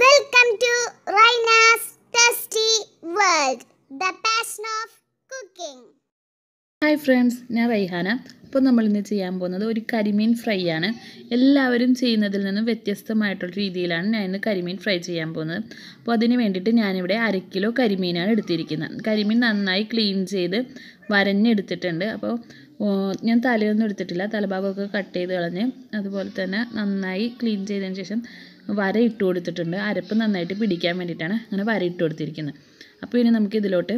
welcome to Raina's tasty world the passion of cooking hi friends ഞാൻ റൈഹാന അപ്പോൾ നമ്മൾ ഇന്ന് ചെയ്യാൻ പോകുന്നത് ഒരു കരിമീൻ ഫ്രൈ ആണ് എല്ലാവരും ചെയ്യുന്നതിൽ നിന്നും വ്യത്യസ്തമായിട്ടുള്ള രീതിയിലാണ് ഞാൻ ഇന്ന് കരിമീൻ ഫ്രൈ ചെയ്യാൻ പോകുന്നത് അപ്പോൾ അതിന് വേണ്ടിയിട്ട് ഞാനിവിടെ അര കിലോ കരിമീനാണ് എടുത്തിരിക്കുന്നത് കരിമീൻ നന്നായി ക്ലീൻ ചെയ്ത് വരഞ്ഞെടുത്തിട്ടുണ്ട് അപ്പോൾ ഞാൻ തലയൊന്നും എടുത്തിട്ടില്ല തലഭാഗമൊക്കെ കട്ട് ചെയ്ത് കളഞ്ഞ് അതുപോലെ തന്നെ നന്നായി ക്ലീൻ ചെയ്തതിന് ശേഷം വര ഇട്ട് കൊടുത്തിട്ടുണ്ട് അരപ്പ് നന്നായിട്ട് പിടിക്കാൻ വേണ്ടിയിട്ടാണ് അങ്ങനെ വര ഇട്ട് കൊടുത്തിരിക്കുന്നത് അപ്പോൾ ഇനി നമുക്ക് ഇതിലോട്ട്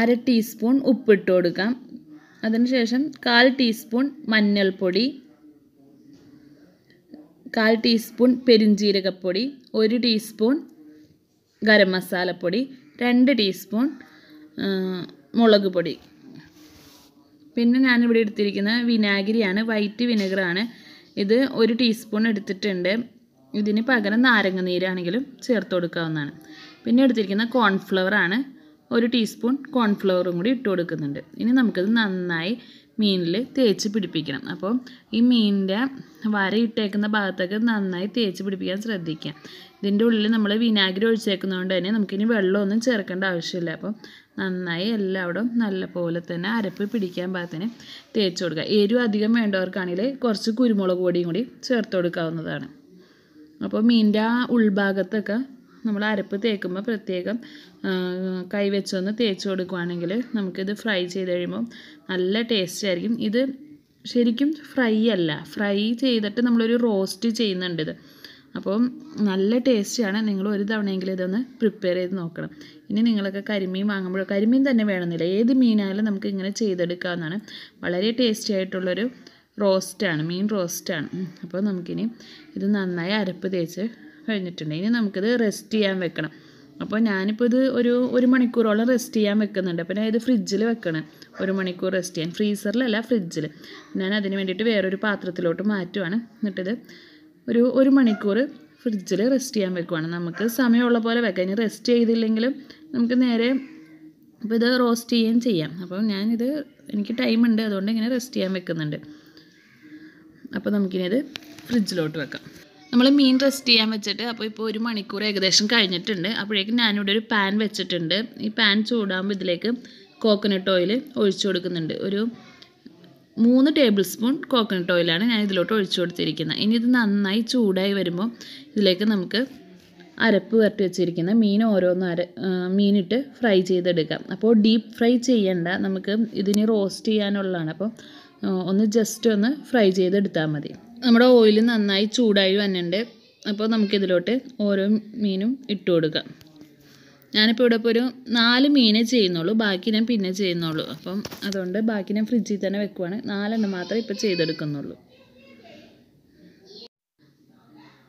അര ടീസ്പൂൺ ഉപ്പിട്ട് കൊടുക്കാം അതിനുശേഷം കാൽ ടീസ്പൂൺ മഞ്ഞൾപ്പൊടി കാൽ ടീസ്പൂൺ പെരിഞ്ജീരകപ്പൊടി ഒരു ടീസ്പൂൺ ഗരം മസാലപ്പൊടി രണ്ട് ടീസ്പൂൺ മുളക് പൊടി പിന്നെ ഞാനിവിടെ എടുത്തിരിക്കുന്നത് വിനാഗിരിയാണ് വൈറ്റ് വിനെഗറാണ് ഇത് ഒരു ടീസ്പൂൺ എടുത്തിട്ടുണ്ട് ഇതിന് പകരം നാരങ്ങ നീരാണെങ്കിലും ചേർത്ത് കൊടുക്കാവുന്നതാണ് പിന്നെ എടുത്തിരിക്കുന്ന കോൺഫ്ലവർ ആണ് ഒരു ടീസ്പൂൺ കോൺഫ്ലവറും കൂടി ഇട്ട് കൊടുക്കുന്നുണ്ട് ഇനി നമുക്കിത് നന്നായി മീനിൽ തേച്ച് പിടിപ്പിക്കണം അപ്പോൾ ഈ മീനിൻ്റെ വരയിട്ടേക്കുന്ന ഭാഗത്തൊക്കെ നന്നായി തേച്ച് പിടിപ്പിക്കാൻ ശ്രദ്ധിക്കുക ഇതിൻ്റെ ഉള്ളിൽ നമ്മൾ വിനാഗിരി ഒഴിച്ചേക്കുന്നതുകൊണ്ട് തന്നെ നമുക്കിനി വെള്ളമൊന്നും ചേർക്കേണ്ട ആവശ്യമില്ല അപ്പം നന്നായി എല്ലാവിടും നല്ലപോലെ തന്നെ അരപ്പ് പിടിക്കാൻ പാകത്തിന് തേച്ച് കൊടുക്കുക എരിവ് അധികം വേണ്ടവർക്കാണെങ്കിൽ കുറച്ച് കുരുമുളക് പൊടിയും കൂടി ചേർത്ത് കൊടുക്കാവുന്നതാണ് അപ്പോൾ മീനിൻ്റെ ആ ഉൾഭാഗത്തൊക്കെ നമ്മൾ അരപ്പ് തേക്കുമ്പോൾ പ്രത്യേകം കൈവെച്ചൊന്ന് തേച്ച് കൊടുക്കുകയാണെങ്കിൽ നമുക്കിത് ഫ്രൈ ചെയ്ത് കഴിയുമ്പോൾ നല്ല ടേസ്റ്റ് ആയിരിക്കും ഇത് ശരിക്കും ഫ്രൈ അല്ല ഫ്രൈ ചെയ്തിട്ട് നമ്മളൊരു റോസ്റ്റ് ചെയ്യുന്നുണ്ട് ഇത് അപ്പോൾ നല്ല ടേസ്റ്റിയാണ് നിങ്ങൾ ഒരു തവണയെങ്കിലും ഇതൊന്ന് പ്രിപ്പയർ ചെയ്ത് നോക്കണം ഇനി നിങ്ങൾക്ക് കരിമീൻ വാങ്ങുമ്പോൾ കരിമീൻ തന്നെ വേണമെന്നില്ല ഏത് മീനായാലും നമുക്ക് ഇങ്ങനെ ചെയ്തെടുക്കാവുന്നതാണ് വളരെ ടേസ്റ്റി ആയിട്ടുള്ളൊരു റോസ്റ്റാണ് മീൻ റോസ്റ്റാണ് അപ്പോൾ നമുക്കിനി ഇത് നന്നായി അരപ്പ് തേച്ച് കഴിഞ്ഞിട്ടുണ്ട് ഇനി നമുക്കിത് റെസ്റ്റ് ചെയ്യാൻ വെക്കണം അപ്പോൾ ഞാനിപ്പോൾ ഇത് ഒരു ഒരു മണിക്കൂറോളം റെസ്റ്റ് ചെയ്യാൻ വെക്കുന്നുണ്ട് അപ്പോൾ ഞാൻ ഇത് ഫ്രിഡ്ജിൽ വെക്കണം ഒരു മണിക്കൂർ റെസ്റ്റ് ചെയ്യാൻ ഫ്രീസറിലല്ല ഫ്രിഡ്ജിൽ ഞാൻ അതിന് വേണ്ടിയിട്ട് വേറൊരു പാത്രത്തിലോട്ട് മാറ്റുവാണ് എന്നിട്ടിത് ഒരു ഒരു മണിക്കൂർ ഫ്രിഡ്ജിൽ റെസ്റ്റ് ചെയ്യാൻ വെക്കുവാണ് നമുക്ക് സമയമുള്ള പോലെ വെക്കാം ഇനി റെസ്റ്റ് ചെയ്തില്ലെങ്കിലും നമുക്ക് നേരെ അപ്പോൾ ഇത് റോസ്റ്റ് ചെയ്യുകയും ചെയ്യാം അപ്പോൾ ഞാനിത് എനിക്ക് ടൈമുണ്ട് അതുകൊണ്ട് ഇങ്ങനെ റെസ്റ്റ് ചെയ്യാൻ വെക്കുന്നുണ്ട് അപ്പോൾ നമുക്കിനി ഇത് ഫ്രിഡ്ജിലോട്ട് വെക്കാം നമ്മൾ മീൻ റെസ്റ്റ് ചെയ്യാൻ വെച്ചിട്ട് അപ്പോൾ ഇപ്പോൾ ഒരു മണിക്കൂർ ഏകദേശം കഴിഞ്ഞിട്ടുണ്ട് അപ്പോഴേക്കും ഞാനിവിടെ ഒരു പാൻ വെച്ചിട്ടുണ്ട് ഈ പാൻ ചൂടാകുമ്പോൾ ഇതിലേക്ക് കോക്കനട്ട് ഓയിൽ ഒഴിച്ചു കൊടുക്കുന്നുണ്ട് ഒരു മൂന്ന് ടേബിൾ സ്പൂൺ കോക്കനട്ട് ഓയിലാണ് ഞാൻ ഇതിലോട്ട് ഒഴിച്ചു കൊടുത്തിരിക്കുന്നത് ഇനി ഇത് നന്നായി ചൂടായി വരുമ്പോൾ ഇതിലേക്ക് നമുക്ക് അരപ്പ് വരട്ടി വെച്ചിരിക്കുന്ന മീൻ ഓരോന്ന് അര മീനിട്ട് ഫ്രൈ ചെയ്തെടുക്കാം അപ്പോൾ ഡീപ്പ് ഫ്രൈ ചെയ്യേണ്ട നമുക്ക് ഇതിന് റോസ്റ്റ് ചെയ്യാനുള്ളതാണ് അപ്പോൾ ഒന്ന് ജസ്റ്റ് ഒന്ന് ഫ്രൈ ചെയ്തെടുത്താൽ മതി നമ്മുടെ ഓയിൽ നന്നായി ചൂടായി വന്നിട്ടുണ്ട് അപ്പോൾ നമുക്കിതിലോട്ട് ഓരോ മീനും ഇട്ടു കൊടുക്കാം ഞാനിപ്പോൾ ഇവിടെ ഇപ്പോൾ ഒരു നാല് മീനേ ചെയ്യുന്നുള്ളൂ ബാക്കി ഞാൻ പിന്നെ ചെയ്യുന്നുള്ളൂ അപ്പം അതുകൊണ്ട് ബാക്കി ഞാൻ ഫ്രിഡ്ജിൽ തന്നെ വെക്കുവാണ് നാലെണ്ണം മാത്രമേ ഇപ്പോൾ ചെയ്തെടുക്കുന്നുള്ളൂ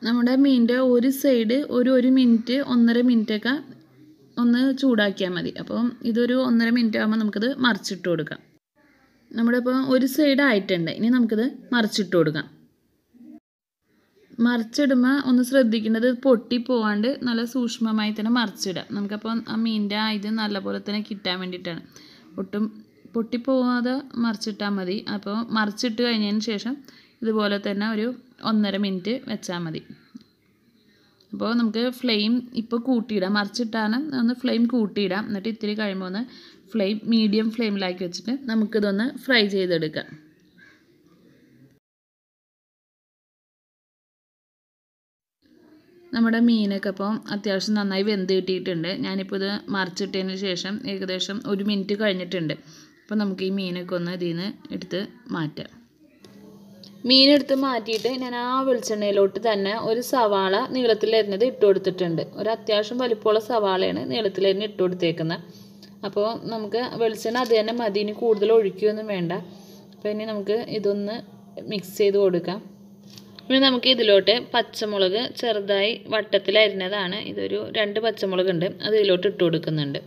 നമ്മുടെ മീനിൻ്റെ ഒരു സൈഡ് ഒരു ഒരു മിനിറ്റ് ഒന്നര മിനിറ്റൊക്കെ ഒന്ന് ചൂടാക്കിയാൽ മതി അപ്പം ഇതൊരു ഒന്നര മിനിറ്റ് ആകുമ്പോൾ നമുക്കത് മറിച്ചിട്ട് കൊടുക്കാം നമ്മുടെ ഇപ്പോൾ ഒരു സൈഡ് ആയിട്ടുണ്ട് ഇനി നമുക്കിത് മറിച്ചിട്ട് കൊടുക്കാം മറിച്ചിടുമ്പ ഒന്ന് ശ്രദ്ധിക്കേണ്ടത് പൊട്ടി പോവാണ്ട് നല്ല സൂക്ഷ്മമായി തന്നെ മറിച്ചിടാം നമുക്കപ്പം ആ മീനിൻ്റെ ആ ഇത് നല്ലപോലെ തന്നെ കിട്ടാൻ വേണ്ടിയിട്ടാണ് ഒട്ടും പൊട്ടിപ്പോവാതെ മറിച്ചിട്ടാൽ മതി അപ്പോൾ മറിച്ചിട്ട് കഴിഞ്ഞതിന് ശേഷം ഇതുപോലെ തന്നെ ഒരു ഒന്നര മിനിറ്റ് വെച്ചാൽ മതി അപ്പോൾ നമുക്ക് ഫ്ലെയിം ഇപ്പോൾ കൂട്ടിയിടാം മറിച്ചിട്ടാണ് ഒന്ന് ഫ്ലെയിം കൂട്ടിയിടാം എന്നിട്ട് ഇത്തിരി കഴിയുമ്പോൾ ഒന്ന് ഫ്ലെയിം മീഡിയം ഫ്ലെയിമിലാക്കി വെച്ചിട്ട് നമുക്കിതൊന്ന് ഫ്രൈ ചെയ്തെടുക്കാം നമ്മുടെ മീനൊക്കെ ഇപ്പം അത്യാവശ്യം നന്നായി വെന്ത് കിട്ടിയിട്ടുണ്ട് ഞാനിപ്പോൾ ഇത് മറിച്ചിട്ടതിന് ശേഷം ഏകദേശം ഒരു മിനിറ്റ് കഴിഞ്ഞിട്ടുണ്ട് അപ്പോൾ നമുക്ക് ഈ മീനൊക്കെ ഒന്ന് ഇതിൽ നിന്ന് എടുത്ത് മാറ്റാം മീനെടുത്ത് മാറ്റിയിട്ട് ഞാൻ ആ വെളിച്ചെണ്ണയിലോട്ട് തന്നെ ഒരു സവാള നീളത്തിലരിഞ്ഞത് ഇട്ട് കൊടുത്തിട്ടുണ്ട് ഒരു അത്യാവശ്യം വലിപ്പമുള്ള സവാളയാണ് നീളത്തിലരിഞ്ഞ് ഇട്ട് കൊടുത്തേക്കുന്നത് അപ്പോൾ നമുക്ക് വെളിച്ചെണ്ണ അത് തന്നെ മതി ഇനി കൂടുതൽ ഒഴിക്കുകയൊന്നും വേണ്ട അപ്പോൾ ഇനി നമുക്ക് ഇതൊന്ന് മിക്സ് ചെയ്ത് കൊടുക്കാം ഇനി നമുക്ക് ഇതിലോട്ട് പച്ചമുളക് ചെറുതായി വട്ടത്തിലരിഞ്ഞതാണ് ഇതൊരു രണ്ട് പച്ചമുളക് ഉണ്ട് അത് ഇതിലോട്ട് ഇട്ട് കൊടുക്കുന്നുണ്ട്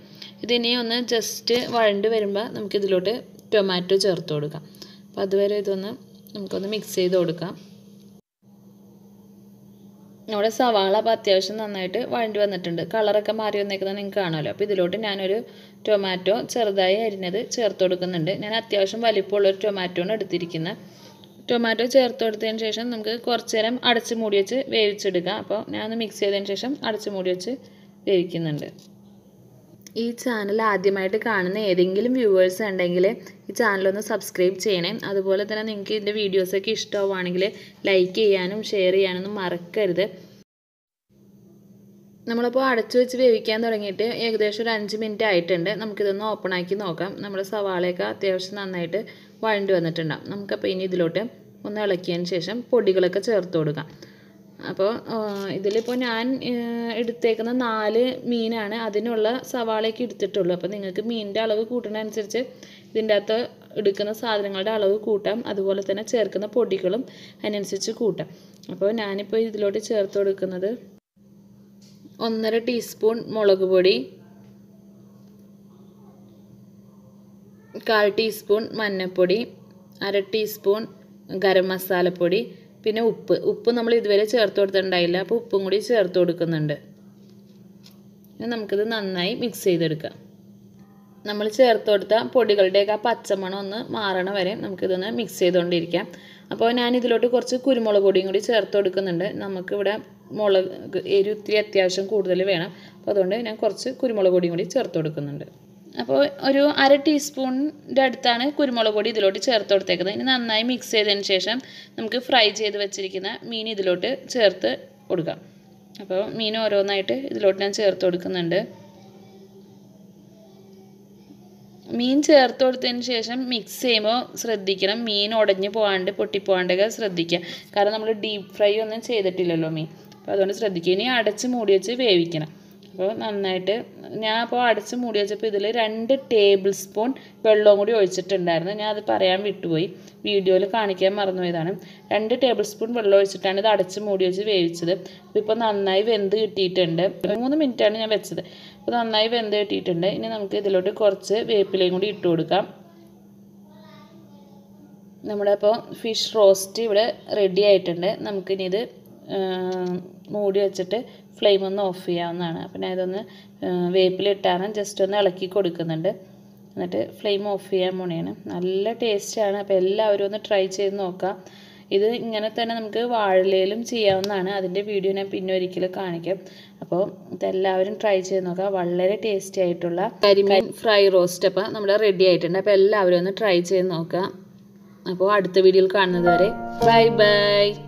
ഇതിനി ഒന്ന് ജസ്റ്റ് വഴണ്ട് വരുമ്പോൾ നമുക്കിതിലോട്ട് ടൊമാറ്റോ ചേർത്ത് കൊടുക്കാം അപ്പോൾ അതുവരെ ഇതൊന്ന് നമുക്കൊന്ന് മിക്സ് ചെയ്ത് കൊടുക്കാം നമ്മുടെ സവാള അപ്പോൾ അത്യാവശ്യം നന്നായിട്ട് വഴണ്ടി വന്നിട്ടുണ്ട് കളറൊക്കെ മാറി വന്നേക്കുന്നത് നിങ്ങൾക്ക് കാണുമല്ലോ അപ്പോൾ ഇതിലോട്ട് ഞാനൊരു ടൊമാറ്റോ ചെറുതായി അരിഞ്ഞത് ചേർത്ത് കൊടുക്കുന്നുണ്ട് ഞാൻ അത്യാവശ്യം വലിപ്പമുള്ളൊരു ഒരു ആണ് എടുത്തിരിക്കുന്നത് ടൊമാറ്റോ ചേർത്ത് കൊടുത്തതിന് ശേഷം നമുക്ക് കുറച്ച് നേരം അടച്ച് മൂടി വെച്ച് വേവിച്ചെടുക്കാം അപ്പോൾ ഞാനൊന്ന് മിക്സ് ചെയ്തതിന് ശേഷം അടച്ച് മൂടി വെച്ച് വേവിക്കുന്നുണ്ട് ഈ ചാനൽ ആദ്യമായിട്ട് കാണുന്ന ഏതെങ്കിലും വ്യൂവേഴ്സ് ഉണ്ടെങ്കിൽ ഈ ചാനലൊന്ന് സബ്സ്ക്രൈബ് ചെയ്യണേ അതുപോലെ തന്നെ നിങ്ങൾക്ക് ഇതിൻ്റെ വീഡിയോസൊക്കെ ഇഷ്ടമാവുകയാണെങ്കിൽ ലൈക്ക് ചെയ്യാനും ഷെയർ ചെയ്യാനൊന്നും മറക്കരുത് നമ്മളിപ്പോൾ അടച്ചു വെച്ച് വേവിക്കാൻ തുടങ്ങിയിട്ട് ഏകദേശം ഒരു അഞ്ച് മിനിറ്റ് ആയിട്ടുണ്ട് നമുക്കിതൊന്ന് ഓപ്പൺ ആക്കി നോക്കാം നമ്മുടെ സവാളയൊക്കെ അത്യാവശ്യം നന്നായിട്ട് വഴണ്ടി വന്നിട്ടുണ്ടാകും നമുക്കപ്പോൾ ഇനി ഇതിലോട്ട് ഒന്ന് ഇളക്കിയതിന് ശേഷം പൊടികളൊക്കെ ചേർത്ത് കൊടുക്കാം അപ്പോൾ ഇതിലിപ്പോൾ ഞാൻ എടുത്തേക്കുന്ന നാല് മീനാണ് അതിനുള്ള സവാളയൊക്കെ എടുത്തിട്ടുള്ളൂ അപ്പോൾ നിങ്ങൾക്ക് മീനിൻ്റെ അളവ് കൂട്ടുന്നതനുസരിച്ച് ഇതിൻ്റെ അകത്ത് എടുക്കുന്ന സാധനങ്ങളുടെ അളവ് കൂട്ടാം അതുപോലെ തന്നെ ചേർക്കുന്ന പൊടികളും അതിനനുസരിച്ച് കൂട്ടാം അപ്പോൾ ഞാനിപ്പോൾ ഇതിലോട്ട് ചേർത്ത് കൊടുക്കുന്നത് ഒന്നര ടീസ്പൂൺ മുളക് പൊടി കാൽ ടീസ്പൂൺ മഞ്ഞൾപ്പൊടി അര ടീസ്പൂൺ ഗരം മസാലപ്പൊടി പിന്നെ ഉപ്പ് ഉപ്പ് നമ്മൾ ഇതുവരെ ചേർത്ത് കൊടുത്തിട്ടുണ്ടായില്ല അപ്പോൾ ഉപ്പും കൂടി ചേർത്ത് കൊടുക്കുന്നുണ്ട് നമുക്കിത് നന്നായി മിക്സ് ചെയ്തെടുക്കാം നമ്മൾ ചേർത്ത് കൊടുത്ത പൊടികളുടെയൊക്കെ ആ പച്ചമണം ഒന്ന് മാറണ വരെ നമുക്കിതൊന്ന് മിക്സ് ചെയ്തുകൊണ്ടിരിക്കാം അപ്പോൾ ഞാൻ ഇതിലോട്ട് കുറച്ച് കുരുമുളക് പൊടിയും കൂടി ചേർത്ത് കൊടുക്കുന്നുണ്ട് നമുക്കിവിടെ മുളക് എരിവ് ഇത്തിരി അത്യാവശ്യം കൂടുതൽ വേണം അപ്പോൾ അതുകൊണ്ട് ഞാൻ കുറച്ച് കുരുമുളക് പൊടിയും കൂടി ചേർത്ത് കൊടുക്കുന്നുണ്ട് അപ്പോൾ ഒരു അര ടീസ്പൂണിൻ്റെ അടുത്താണ് കുരുമുളക് പൊടി ഇതിലോട്ട് ചേർത്ത് കൊടുത്തേക്കുന്നത് ഇനി നന്നായി മിക്സ് ചെയ്തതിന് ശേഷം നമുക്ക് ഫ്രൈ ചെയ്ത് വെച്ചിരിക്കുന്ന മീൻ ഇതിലോട്ട് ചേർത്ത് കൊടുക്കാം അപ്പോൾ മീൻ ഓരോന്നായിട്ട് ഇതിലോട്ട് ഞാൻ ചേർത്ത് കൊടുക്കുന്നുണ്ട് മീൻ ചേർത്ത് കൊടുത്തതിന് ശേഷം മിക്സ് ചെയ്യുമ്പോൾ ശ്രദ്ധിക്കണം മീൻ ഉടഞ്ഞു പോകാണ്ട് പൊട്ടിപ്പോകാണ്ടൊക്കെ ശ്രദ്ധിക്കുക കാരണം നമ്മൾ ഡീപ്പ് ഫ്രൈ ഒന്നും ചെയ്തിട്ടില്ലല്ലോ മീൻ അപ്പോൾ അതുകൊണ്ട് ശ്രദ്ധിക്കുക ഇനി അടച്ച് മൂടി വെച്ച് വേവിക്കണം അപ്പോൾ നന്നായിട്ട് ഞാൻ അപ്പോൾ അടച്ച് മൂടി വെച്ചപ്പോൾ ഇതിൽ രണ്ട് ടേബിൾ സ്പൂൺ വെള്ളവും കൂടി ഒഴിച്ചിട്ടുണ്ടായിരുന്നു ഞാൻ അത് പറയാൻ വിട്ടുപോയി വീഡിയോയിൽ കാണിക്കാൻ മറന്നുപോയതാണ് രണ്ട് ടേബിൾ സ്പൂൺ വെള്ളം ഒഴിച്ചിട്ടാണ് ഇത് അടച്ച് മൂടി വെച്ച് വേവിച്ചത് അപ്പോൾ ഇപ്പോൾ നന്നായി വെന്ത് കിട്ടിയിട്ടുണ്ട് മൂന്ന് മിനിറ്റാണ് ഞാൻ വെച്ചത് അപ്പോൾ നന്നായി വെന്ത് കിട്ടിയിട്ടുണ്ട് ഇനി നമുക്ക് ഇതിലോട്ട് കുറച്ച് വേപ്പിലയും കൂടി ഇട്ട് കൊടുക്കാം നമ്മുടെ അപ്പോൾ ഫിഷ് റോസ്റ്റ് ഇവിടെ റെഡി ആയിട്ടുണ്ട് നമുക്കിനി ഇത് മൂടി വെച്ചിട്ട് ഫ്ലെയിം ഒന്ന് ഓഫ് ചെയ്യാവുന്നതാണ് അപ്പം ഞാൻ ഇതൊന്ന് വേപ്പിലിട്ടാണ് ജസ്റ്റ് ഒന്ന് ഇളക്കി കൊടുക്കുന്നുണ്ട് എന്നിട്ട് ഫ്ലെയിം ഓഫ് ചെയ്യാൻ പോണിയാണ് നല്ല ടേസ്റ്റാണ് അപ്പോൾ എല്ലാവരും ഒന്ന് ട്രൈ ചെയ്ത് നോക്കാം ഇത് ഇങ്ങനെ തന്നെ നമുക്ക് വാഴയിലും ചെയ്യാവുന്നതാണ് അതിൻ്റെ വീഡിയോ ഞാൻ പിന്നെ ഒരിക്കലും കാണിക്കും അപ്പോൾ ഇതെല്ലാവരും ട്രൈ ചെയ്ത് നോക്കാം വളരെ ടേസ്റ്റി ആയിട്ടുള്ള കരിമീൻ ഫ്രൈ റോസ്റ്റ് അപ്പം നമ്മൾ റെഡി ആയിട്ടുണ്ട് അപ്പോൾ എല്ലാവരും ഒന്ന് ട്രൈ ചെയ്ത് നോക്കാം അപ്പോൾ അടുത്ത വീഡിയോയിൽ കാണുന്നത് വരെ ബൈ ബൈ